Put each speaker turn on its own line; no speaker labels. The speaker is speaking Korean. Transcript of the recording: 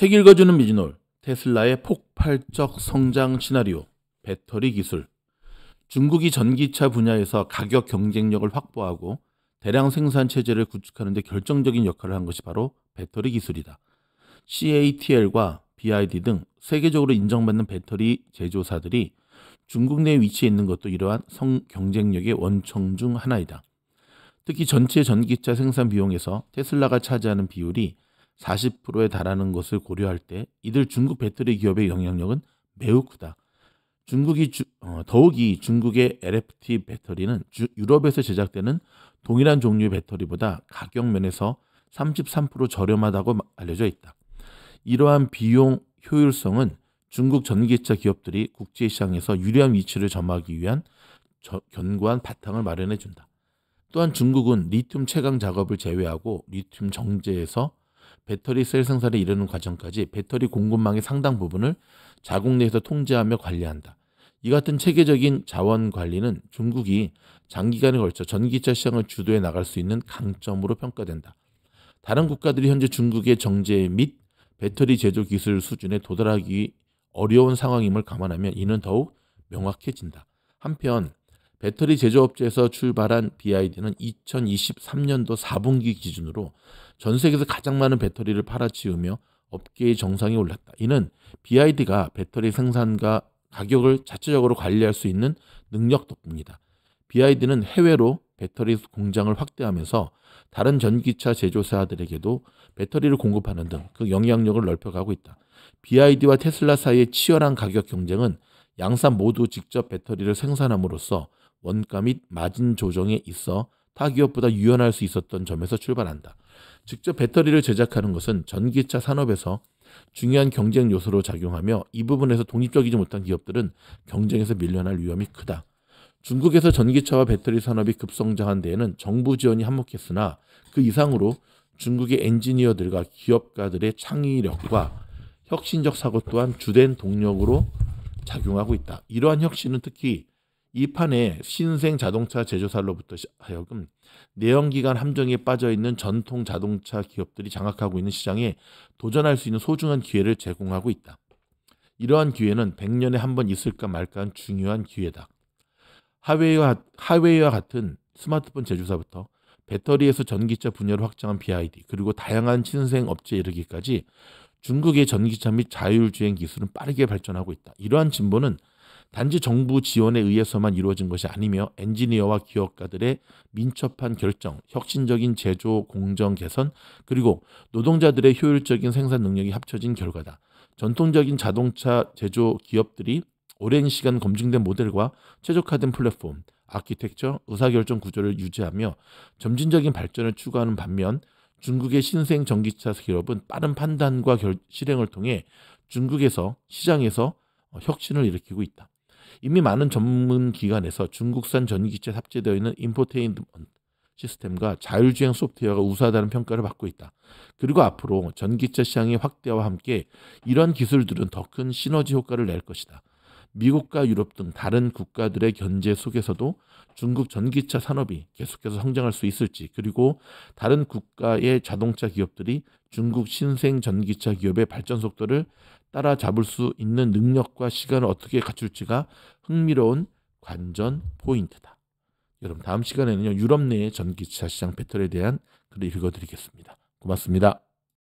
책 읽어주는 미진홀 테슬라의 폭발적 성장 시나리오, 배터리 기술. 중국이 전기차 분야에서 가격 경쟁력을 확보하고 대량 생산 체제를 구축하는 데 결정적인 역할을 한 것이 바로 배터리 기술이다. CATL과 BID 등 세계적으로 인정받는 배터리 제조사들이 중국 내에 위치해 있는 것도 이러한 성 경쟁력의 원청 중 하나이다. 특히 전체 전기차 생산 비용에서 테슬라가 차지하는 비율이 40%에 달하는 것을 고려할 때 이들 중국 배터리 기업의 영향력은 매우 크다. 중국이 주, 어, 더욱이 중국의 LFT 배터리는 주, 유럽에서 제작되는 동일한 종류의 배터리보다 가격 면에서 33% 저렴하다고 알려져 있다. 이러한 비용 효율성은 중국 전기차 기업들이 국제 시장에서 유리한 위치를 점하기 위한 저, 견고한 바탕을 마련해 준다. 또한 중국은 리튬 채광 작업을 제외하고 리튬 정제에서 배터리 셀 생산에 이르는 과정까지 배터리 공급망의 상당 부분을 자국 내에서 통제하며 관리한다. 이 같은 체계적인 자원 관리는 중국이 장기간에 걸쳐 전기차 시장을 주도해 나갈 수 있는 강점으로 평가된다. 다른 국가들이 현재 중국의 정제 및 배터리 제조 기술 수준에 도달하기 어려운 상황임을 감안하면 이는 더욱 명확해진다. 한편 배터리 제조업체에서 출발한 BID는 2023년도 4분기 기준으로 전 세계에서 가장 많은 배터리를 팔아치우며 업계의 정상에 올랐다. 이는 BID가 배터리 생산과 가격을 자체적으로 관리할 수 있는 능력 덕분이다. BID는 해외로 배터리 공장을 확대하면서 다른 전기차 제조사들에게도 배터리를 공급하는 등 그 영향력을 넓혀가고 있다. BID와 테슬라 사이의 치열한 가격 경쟁은 양산 모두 직접 배터리를 생산함으로써 원가 및 마진 조정에 있어 타 기업보다 유연할 수 있었던 점에서 출발한다. 직접 배터리를 제작하는 것은 전기차 산업에서 중요한 경쟁 요소로 작용하며 이 부분에서 독립적이지 못한 기업들은 경쟁에서 밀려날 위험이 크다. 중국에서 전기차와 배터리 산업이 급성장한 데에는 정부 지원이 한몫했으나 그 이상으로 중국의 엔지니어들과 기업가들의 창의력과 혁신적 사고 또한 주된 동력으로 작용하고 있다. 이러한 혁신은 특히 이 판에 신생 자동차 제조사로부터 하여금 내연기관 함정에 빠져 있는 전통 자동차 기업들이 장악하고 있는 시장에 도전할 수 있는 소중한 기회를 제공하고 있다. 이러한 기회는 100년에 한 번 있을까 말까한 중요한 기회다. 하웨이와, 하웨이와 같은 스마트폰 제조사부터 배터리에서 전기차 분야를 확장한 BID 그리고 다양한 신생 업체에 이르기까지 중국의 전기차 및 자율주행 기술은 빠르게 발전하고 있다. 이러한 진보는 단지 정부 지원에 의해서만 이루어진 것이 아니며 엔지니어와 기업가들의 민첩한 결정, 혁신적인 제조 공정 개선, 그리고 노동자들의 효율적인 생산 능력이 합쳐진 결과다. 전통적인 자동차 제조 기업들이 오랜 시간 검증된 모델과 최적화된 플랫폼, 아키텍처, 의사결정 구조를 유지하며 점진적인 발전을 추구하는 반면 중국의 신생 전기차 기업은 빠른 판단과 결, 실행을 통해 중국에서 시장에서 어, 혁신을 일으키고 있다. 이미 많은 전문 기관에서 중국산 전기차체 탑재되어 있는 인포테인먼트 시스템과 자율주행 소프트웨어가 우수하다는 평가를 받고 있다. 그리고 앞으로 전기차 시장의 확대와 함께 이러한 기술들은 더 큰 시너지 효과를 낼 것이다. 미국과 유럽 등 다른 국가들의 견제 속에서도 중국 전기차 산업이 계속해서 성장할 수 있을지 그리고 다른 국가의 자동차 기업들이 중국 신생 전기차 기업의 발전 속도를 따라잡을 수 있는 능력과 시간을 어떻게 갖출지가 흥미로운 관전 포인트다. 여러분 다음 시간에는 유럽 내의 전기차 시장 배터리에 대한 글을 읽어드리겠습니다. 고맙습니다.